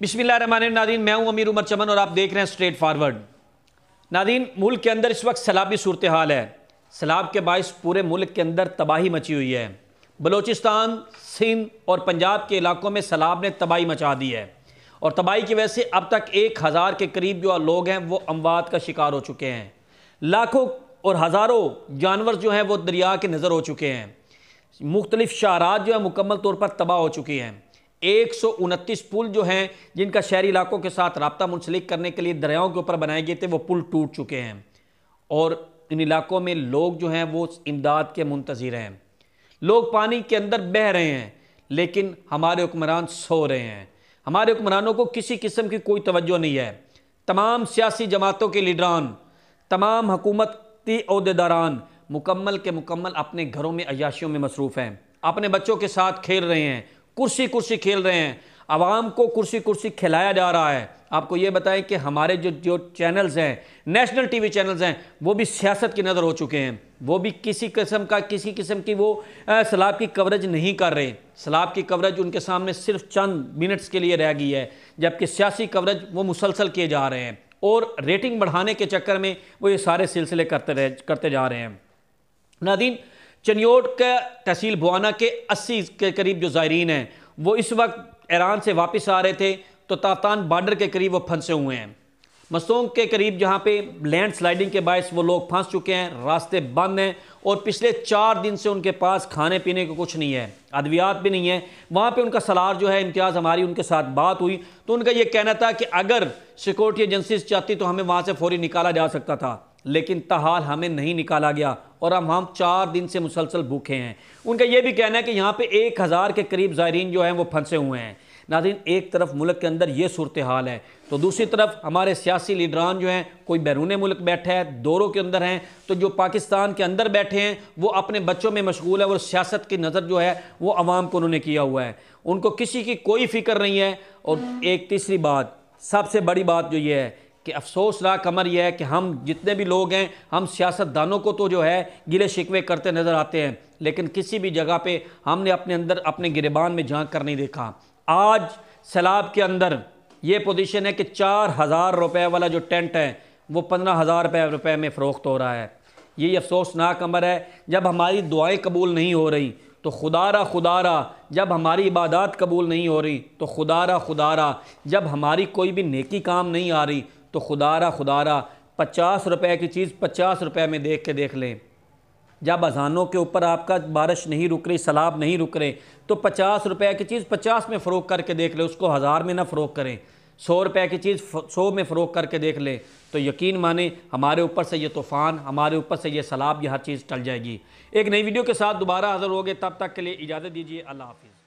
बिस्मिल्लाह Nadine मैं हूं अमीर उमर चमन और आप देख रहे हैं स्ट्रेट फारवर्ड नादीन मुल्क के अंदर इस वक्त सैलाबी सूरत हाल है सैलाब के बायस पूरे मुल्क के अंदर तबाही मची हुई है बलोचिस्तान सिंध और पंजाब के इलाकों में सैलाब ने तबाही मचा दी है और तबाही की वजह से अब तक एक हज़ार के करीब जो लोग हैं वो अमवात का शिकार हो चुके हैं लाखों और हज़ारों जानवर जो हैं वो दरिया के नज़र हो चुके हैं मुख्तलिफ़ शाहरात जो है मुकम्मल तौर पर तबाह हो चुकी हैं एक पुल जो हैं जिनका शहरी इलाकों के साथ रबता मुंसलिक करने के लिए दरियाओं के ऊपर बनाए गए थे वो पुल टूट चुके हैं और इन इलाकों में लोग जो हैं वो इमदाद के मुंतजर हैं लोग पानी के अंदर बह रहे हैं लेकिन हमारे हुक्मरान सो रहे हैं हमारे हुक्मरानों को किसी किस्म की कोई तवज्जो नहीं है तमाम सियासी जमातों के लीडरान तमाम हकूमती अहदेदारान मुकम्मल के मुकम्मल अपने घरों में अयाशियों में मसरूफ़ हैं अपने बच्चों के साथ खेल रहे हैं कुर्सी कुर्सी खेल रहे हैं आवाम को कुर्सी कुर्सी खिलाया जा रहा है आपको ये बताएं कि हमारे जो जो चैनल्स हैं नेशनल टीवी चैनल्स हैं वो भी सियासत की नज़र हो चुके हैं वो भी किसी किस्म का किसी किस्म की वो सलाब की कवरेज नहीं कर रहे सलाब की कवरेज उनके सामने सिर्फ चंद मिनट्स के लिए रह गई है जबकि सियासी कवरेज वो मुसलसल किए जा रहे हैं और रेटिंग बढ़ाने के चक्कर में वो ये सारे सिलसिले करते रह करते जा रहे हैं नादीन चनियोट का तहसील बुआना के अस्सी के करीब जो ज़ायरीन हैं वो इस वक्त ईरान से वापस आ रहे थे तो ताफ्तान बार्डर के करीब वो फंसे हुए हैं मसोंग के करीब जहाँ पे लैंड स्लाइडिंग के बायस वो लोग फंस चुके हैं रास्ते बंद हैं और पिछले चार दिन से उनके पास खाने पीने को कुछ नहीं है अद्वियात भी नहीं है वहाँ पे उनका सलार जो है इम्तियाज़ हमारी उनके साथ बात हुई तो उनका ये कहना था कि अगर सिक्योरिटी एजेंसीज चाहती तो हमें वहाँ से फौरी निकाला जा सकता था लेकिन तहाल हमें नहीं निकाला गया और हम हम चार दिन से मुसलसल भूखे हैं उनका यह भी कहना है कि यहाँ पर एक हज़ार के करीब ज़ायरीन जो हैं वो फंसे हुए हैं नाजिन एक तरफ मुल्क के अंदर ये सूरत हाल है तो दूसरी तरफ हमारे सियासी लीडरान जो हैं कोई बैरून मुल्क बैठा है दोरों के अंदर हैं तो जो पाकिस्तान के अंदर बैठे हैं वो अपने बच्चों में मशगूल है और सियासत की नज़र जो है वो आवाम को उन्होंने किया हुआ है उनको किसी की कोई फिक्र नहीं है और एक तीसरी बात सबसे बड़ी बात जो ये है कि अफसोसनाक कमर यह है कि हम जितने भी लोग हैं हम सियासतदानों को तो जो है गिले शिकवे करते नज़र आते हैं लेकिन किसी भी जगह पे हमने अपने अंदर अपने गिरबान में झांक कर नहीं देखा आज सैलाब के अंदर ये पोजीशन है कि चार हज़ार रुपये वाला जो टेंट है वो पंद्रह हज़ार रुपये रुपये में फ़रोख्त हो रहा है यही अफसोसनाक अमर है जब हमारी दुआएँ कबूल नहीं हो रही तो खुदारा खुदारा जब हमारी इबादत कबूल नहीं हो रही तो खुदारा खुदारा जब हमारी कोई भी नेकी काम नहीं आ रही तो खुदारा खुदारा पचास रुपए की चीज़ पचास रुपए में देख के देख लें जब अजानों के ऊपर आपका बारिश नहीं रुक रही सलाब नहीं रुक रहे तो पचास रुपए की चीज़ पचास में फ़रोग करके देख लें उसको हज़ार में ना फ़रोग करें सौ रुपए की चीज़ सौ में फ़रोग करके देख लें तो यकीन माने हमारे ऊपर से ये तूफ़ान हमारे ऊपर से ये सलाब यह हर चीज़ टल जाएगी एक नई वीडियो के साथ दोबारा हाज़िर गए तब तक के लिए इजाज़त दीजिए अल्लाह हाफिज़